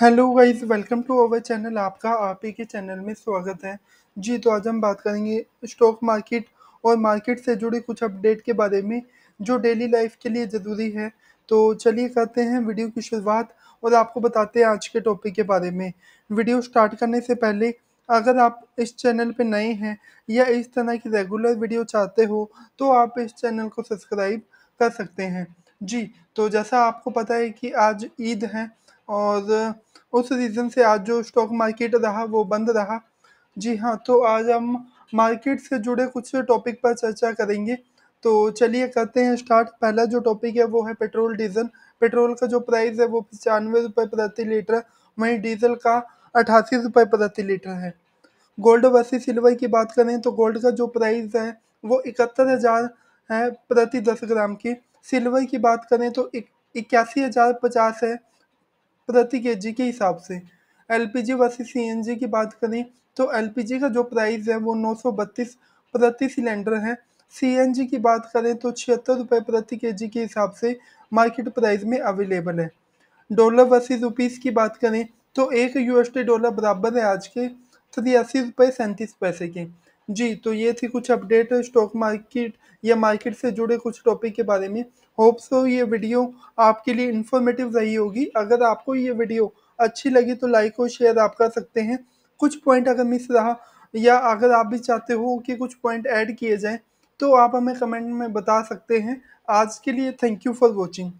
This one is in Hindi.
hello guys welcome to our channel आपका आप ही के चैनल में स्वागत है जी तो आज हम बात करेंगे स्टॉक मार्केट और मार्केट से जुड़े कुछ अपडेट के बारे में जो डेली लाइफ के लिए ज़रूरी है तो चलिए करते हैं वीडियो की शुरुआत और आपको बताते हैं आज के टॉपिक के बारे में वीडियो स्टार्ट करने से पहले अगर आप इस चैनल पर नए हैं या इस तरह की रेगुलर वीडियो चाहते हो तो आप इस चैनल को सब्सक्राइब कर सकते हैं जी तो जैसा आपको पता है कि आज ईद है और उस रीज़न से आज जो स्टॉक मार्केट रहा वो बंद रहा जी हाँ तो आज हम मार्केट से जुड़े कुछ टॉपिक पर चर्चा करेंगे तो चलिए करते हैं स्टार्ट पहला जो टॉपिक है वो है पेट्रोल डीजल पेट्रोल का जो प्राइस है वो पचानवे रुपये प्रति लीटर वहीं डीजल का अट्ठासी रुपये प्रति लीटर है गोल्ड वर्सेस सिल्वर की बात करें तो गोल्ड का जो प्राइस है वो इकहत्तर हज़ार है प्रति दस ग्राम की सिल्वर की बात करें तो इक्यासी हज़ार पचास है प्रति के जी के हिसाब से L P G C N G की बात करें तो एल पी जी का जो प्राइस है वो नौ सौ बत्तीस प्रति सिलेंडर है सी एन जी की बात करें तो छिहत्तर रुपये प्रति के जी के हिसाब से मार्केट प्राइस में अवेलेबल है डॉलर वर्सेस रुपीस की बात करें तो एक यूएसडी डॉलर बराबर है आज के तिरासी रुपये सैंतीस पैसे के जी तो ये थी कुछ अपडेट स्टॉक मार्केट या मार्केट से जुड़े कुछ टॉपिक के बारे में होप सो ये वीडियो आपके लिए इन्फॉर्मेटिव रही होगी अगर आपको ये वीडियो अच्छी लगी तो लाइक और शेयर आप कर सकते हैं कुछ पॉइंट अगर मिस रहा या अगर आप भी चाहते हो कि कुछ पॉइंट ऐड किए जाएँ तो आप हमें कमेंट में बता सकते हैं आज के लिए थैंक यू फॉर वॉचिंग